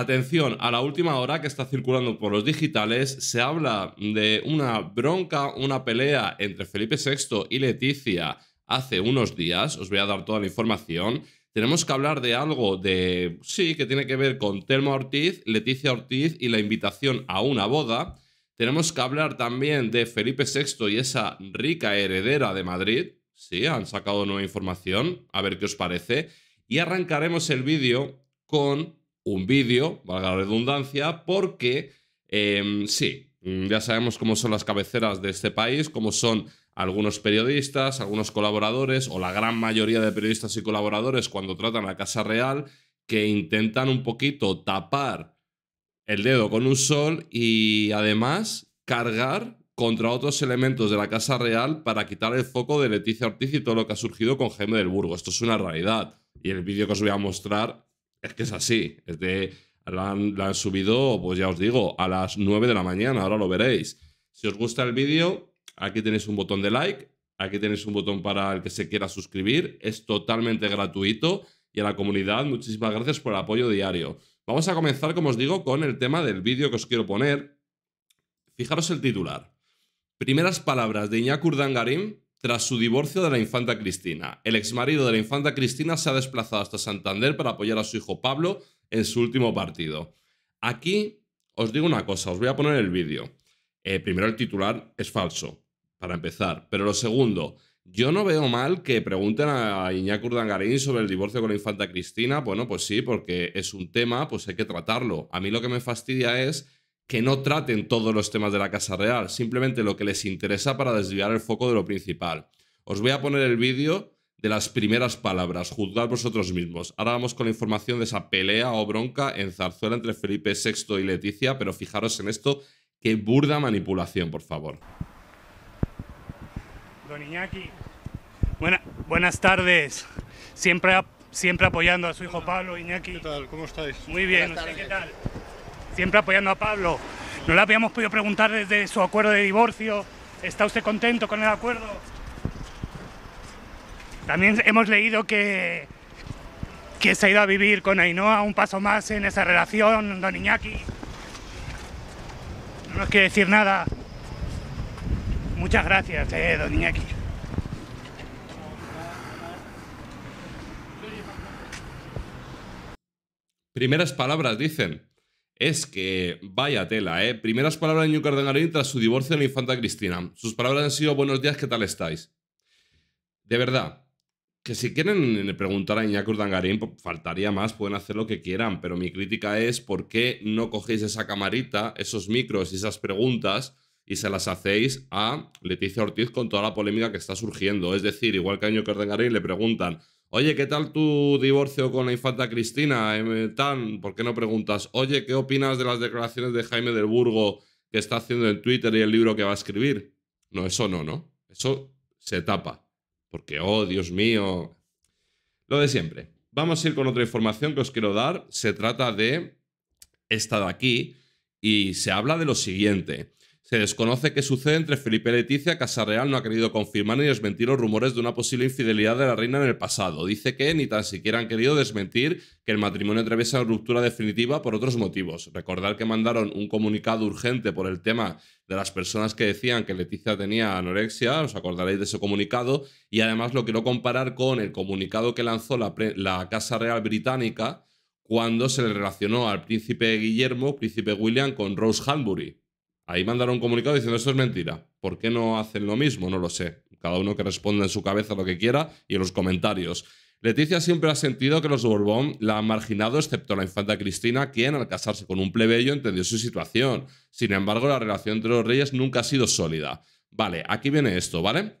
Atención, a la última hora que está circulando por los digitales se habla de una bronca, una pelea entre Felipe VI y Leticia hace unos días, os voy a dar toda la información. Tenemos que hablar de algo de, sí, que tiene que ver con Telma Ortiz, Leticia Ortiz y la invitación a una boda. Tenemos que hablar también de Felipe VI y esa rica heredera de Madrid. Sí, han sacado nueva información, a ver qué os parece. Y arrancaremos el vídeo con un vídeo, valga la redundancia, porque em, sí, mm, ya sabemos cómo son las cabeceras de este país, cómo son algunos periodistas, algunos colaboradores o la gran mayoría de periodistas y colaboradores cuando tratan a la Casa Real, que intentan un poquito tapar el dedo con un sol y además cargar contra otros elementos de la Casa Real para quitar el foco de Leticia Ortiz y todo lo que ha surgido con Jaime del Burgo. Esto es una realidad. Y el vídeo que os voy a mostrar es que es así. Es de, la, han, la han subido, pues ya os digo, a las 9 de la mañana, ahora lo veréis. Si os gusta el vídeo, aquí tenéis un botón de like, aquí tenéis un botón para el que se quiera suscribir, es totalmente gratuito y a la comunidad muchísimas gracias por el apoyo diario. Vamos a comenzar, como os digo, con el tema del vídeo que os quiero poner. Fijaros el titular. Primeras palabras de Iñakur Dangarim tras su divorcio de la infanta Cristina. El exmarido de la infanta Cristina se ha desplazado hasta Santander para apoyar a su hijo Pablo en su último partido. Aquí os digo una cosa, os voy a poner el vídeo. Eh, primero, el titular es falso, para empezar. Pero lo segundo, yo no veo mal que pregunten a Iñaki Urdangarín sobre el divorcio con la infanta Cristina. Bueno, pues sí, porque es un tema, pues hay que tratarlo. A mí lo que me fastidia es que no traten todos los temas de la Casa Real, simplemente lo que les interesa para desviar el foco de lo principal. Os voy a poner el vídeo de las primeras palabras, juzgad vosotros mismos. Ahora vamos con la información de esa pelea o bronca en Zarzuela entre Felipe VI y Leticia, pero fijaros en esto, qué burda manipulación, por favor. Don Iñaki, buenas tardes. Siempre, siempre apoyando a su hijo Pablo, Iñaki. ¿Qué tal? ¿Cómo estáis? Muy bien, ¿qué tal? siempre apoyando a Pablo. No le habíamos podido preguntar desde su acuerdo de divorcio. ¿Está usted contento con el acuerdo? También hemos leído que, que se ha ido a vivir con Ainhoa un paso más en esa relación, don Iñaki. No nos quiere decir nada. Muchas gracias, eh, don Iñaki. Primeras palabras dicen, es que, vaya tela, ¿eh? Primeras palabras de New tras su divorcio de la infanta Cristina. Sus palabras han sido buenos días, ¿qué tal estáis? De verdad, que si quieren eh, preguntar a Iñaki Urdangarín, pues, faltaría más, pueden hacer lo que quieran, pero mi crítica es por qué no cogéis esa camarita, esos micros y esas preguntas y se las hacéis a Leticia Ortiz con toda la polémica que está surgiendo. Es decir, igual que a Iñaki Urdangarín le preguntan Oye, ¿qué tal tu divorcio con la infanta Cristina? Eh, tan, ¿por qué no preguntas? Oye, ¿qué opinas de las declaraciones de Jaime del Burgo que está haciendo en Twitter y el libro que va a escribir? No, eso no, ¿no? Eso se tapa. Porque, oh, Dios mío. Lo de siempre. Vamos a ir con otra información que os quiero dar. Se trata de esta de aquí y se habla de lo siguiente. Se desconoce qué sucede entre Felipe y Leticia. Real no ha querido confirmar ni desmentir los rumores de una posible infidelidad de la reina en el pasado. Dice que ni tan siquiera han querido desmentir que el matrimonio atraviesa ruptura definitiva por otros motivos. Recordar que mandaron un comunicado urgente por el tema de las personas que decían que Leticia tenía anorexia, os acordaréis de ese comunicado, y además lo quiero comparar con el comunicado que lanzó la, la Casa Real Británica cuando se le relacionó al príncipe Guillermo, príncipe William, con Rose Hanbury Ahí mandaron un comunicado diciendo esto es mentira. ¿Por qué no hacen lo mismo? No lo sé. Cada uno que responda en su cabeza lo que quiera y en los comentarios. Leticia siempre ha sentido que los Borbón la han marginado, excepto la infanta Cristina, quien al casarse con un plebeyo entendió su situación. Sin embargo, la relación entre los reyes nunca ha sido sólida. Vale, aquí viene esto, ¿vale?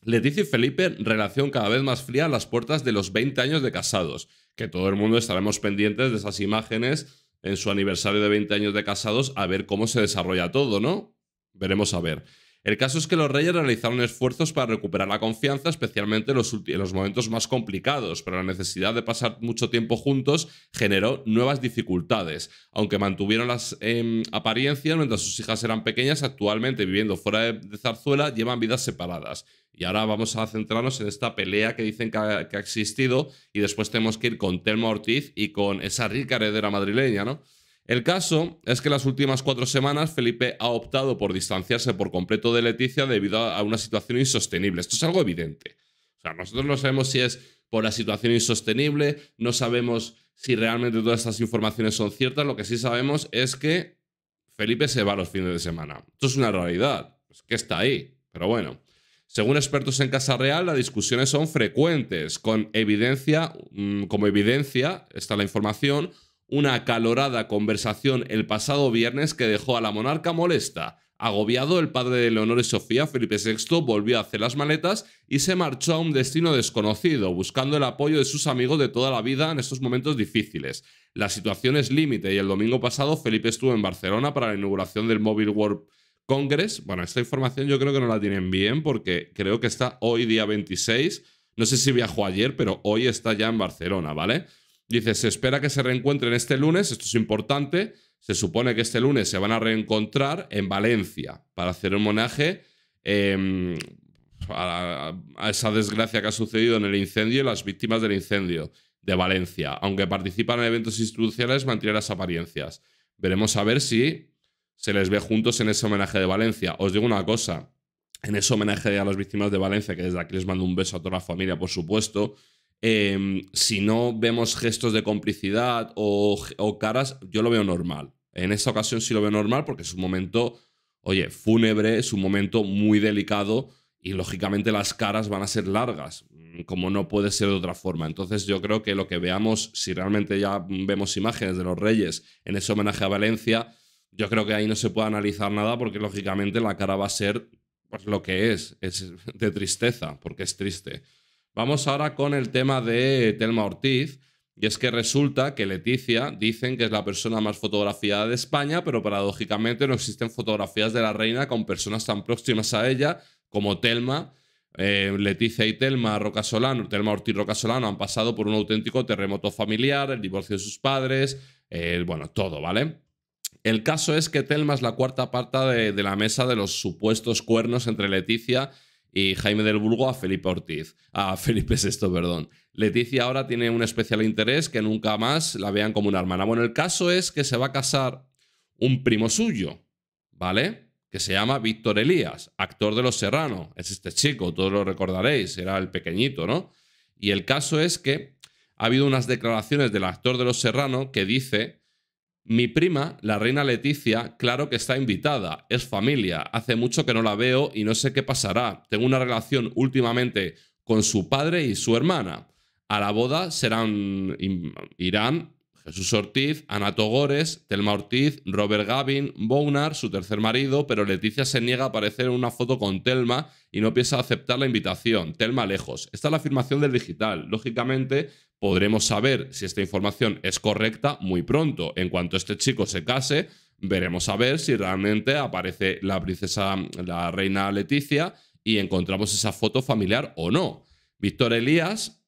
Leticia y Felipe, relación cada vez más fría a las puertas de los 20 años de casados, que todo el mundo estaremos pendientes de esas imágenes en su aniversario de 20 años de casados a ver cómo se desarrolla todo, ¿no? Veremos a ver. El caso es que los reyes realizaron esfuerzos para recuperar la confianza, especialmente en los, momentos más complicados, pero la necesidad de pasar mucho tiempo juntos generó nuevas dificultades. Aunque mantuvieron las em, apariencias mientras sus hijas eran pequeñas, actualmente viviendo fuera de Zarzuela, llevan vidas separadas. Y ahora vamos a centrarnos en esta pelea que dicen que ha, existido y después tenemos que ir con Telmo Ortiz y con esa rica heredera madrileña, ¿no? El caso es que las últimas cuatro semanas Felipe ha optado por distanciarse por completo de Leticia debido a una situación insostenible. Esto es algo evidente. O sea, nosotros no sabemos si es por la situación insostenible, no sabemos si realmente todas estas informaciones son ciertas. Lo que sí sabemos es que Felipe se va los fines de semana. Esto es una realidad. Es que está ahí. Pero bueno. Según expertos en Casa Real, las discusiones son frecuentes, con evidencia, mm, como evidencia, está la información, una acalorada conversación el pasado viernes que dejó a la monarca molesta. Agobiado, el padre de Leonor y Sofía, Felipe VI, volvió a hacer las maletas y se marchó a un destino desconocido, buscando el apoyo de sus amigos de toda la vida en estos momentos difíciles. La situación es límite y el domingo pasado Felipe estuvo en Barcelona para la inauguración del Mobile World bueno, esta información yo creo que no la tienen bien porque creo que está hoy día 26, no sé si viajó ayer, pero hoy está ya en Barcelona, ¿vale? Dice, se espera que se reencuentren este lunes, esto es importante, se supone que este lunes se van a reencontrar en Valencia para hacer un homenaje em, a, a, esa desgracia que ha sucedido en el incendio y las víctimas del incendio de Valencia. Aunque participan en eventos institucionales, mantienen las apariencias. Veremos a ver si se les ve juntos en ese homenaje de Valencia. Os digo una cosa, en ese homenaje a las víctimas de Valencia, que desde aquí les mando un beso a toda la familia, por supuesto, em, si no vemos gestos de complicidad o, o, caras, yo lo veo normal. En esta ocasión sí lo veo normal porque es un momento, oye, fúnebre, es un momento muy delicado y lógicamente las caras van a ser largas, como no puede ser de otra forma. Entonces yo creo que lo que veamos, si realmente ya vemos imágenes de los reyes en ese homenaje a Valencia, yo creo que ahí no se puede analizar nada porque lógicamente la cara va a ser pues, lo que es, es de tristeza, porque es triste. Vamos ahora con el tema de Telma Ortiz. Y es que resulta que Leticia dicen que es la persona más fotografiada de España, pero paradójicamente no existen fotografías de la reina con personas tan próximas a ella como Telma. Eh, Leticia y Telma Rocasolano, Telma Ortiz Rocasolano han pasado por un auténtico terremoto familiar, el divorcio de sus padres, eh, bueno, todo, ¿vale? El caso es que Telma es la cuarta parte de, la mesa de los supuestos cuernos entre Leticia y Jaime del Burgo a Felipe Ortiz, a Felipe VI, perdón. Leticia ahora tiene un especial interés que nunca más la vean como una hermana. Bueno, el caso es que se va a casar un primo suyo, ¿vale? Que se llama Víctor Elías, actor de Los Serranos. Es este chico, todos lo recordaréis, era el pequeñito, ¿no? Y el caso es que ha habido unas declaraciones del actor de Los Serranos que dice mi prima, la reina Leticia, claro que está invitada, es familia, hace mucho que no la veo y no sé qué pasará. Tengo una relación últimamente con su padre y su hermana. A la boda serán, irán Jesús Ortiz, Ana Togores, Telma Ortiz, Robert Gavin, Bownar, su tercer marido, pero Leticia se niega a aparecer en una foto con Telma y no piensa aceptar la invitación. Telma lejos. Esta es la afirmación del digital. Lógicamente, podremos saber si esta información es correcta muy pronto. En cuanto este chico se case, veremos a ver si realmente aparece la princesa, la reina Leticia y encontramos esa foto familiar o no. Víctor Elías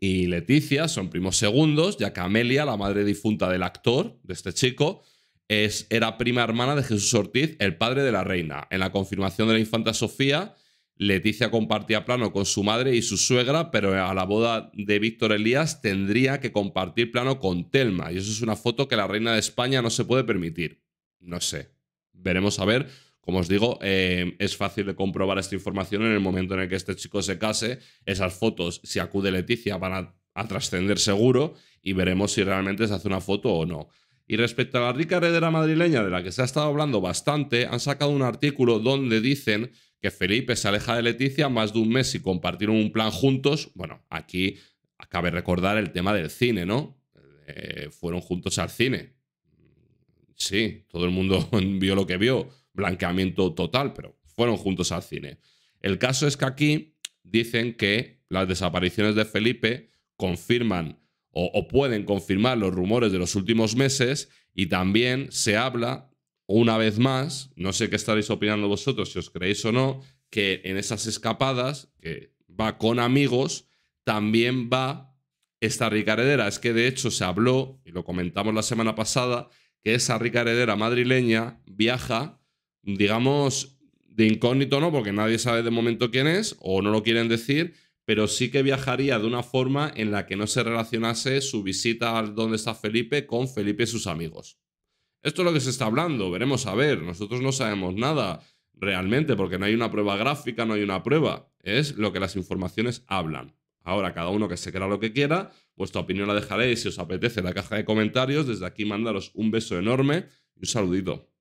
y Leticia son primos segundos, ya que Amelia, la madre difunta del actor, de este chico, es, era prima hermana de Jesús Ortiz, el padre de la reina. En la confirmación de la infanta Sofía, Leticia compartía plano con su madre y su suegra, pero a la boda de Víctor Elías tendría que compartir plano con Telma. Y eso es una foto que la reina de España no se puede permitir. No sé. Veremos a ver. Como os digo, eh, es fácil de comprobar esta información en el momento en el que este chico se case. Esas fotos, si acude Leticia, van a, trascender seguro y veremos si realmente se hace una foto o no. Y respecto a la rica heredera madrileña de la que se ha estado hablando bastante, han sacado un artículo donde dicen que Felipe se aleja de Leticia más de un mes y compartieron un plan juntos. Bueno, aquí cabe recordar el tema del cine, ¿no? Eh, fueron juntos al cine. Sí, todo el mundo vio lo que vio blanqueamiento total, pero fueron juntos al cine. El caso es que aquí dicen que las desapariciones de Felipe confirman o, pueden confirmar los rumores de los últimos meses y también se habla una vez más, no sé qué estaréis opinando vosotros, si os creéis o no, que en esas escapadas, que va con amigos, también va esta rica heredera. Es que de hecho se habló, y lo comentamos la semana pasada, que esa rica heredera madrileña viaja digamos, de incógnito, ¿no? Porque nadie sabe de momento quién es o no lo quieren decir, pero sí que viajaría de una forma en la que no se relacionase su visita al donde está Felipe con Felipe y sus amigos. Esto es lo que se está hablando, veremos a ver, nosotros no sabemos nada realmente porque no hay una prueba gráfica, no hay una prueba, es lo que las informaciones hablan. Ahora, cada uno que se crea lo que quiera, vuestra opinión la dejaréis si os apetece en la caja de comentarios. Desde aquí mandaros un beso enorme y un saludito.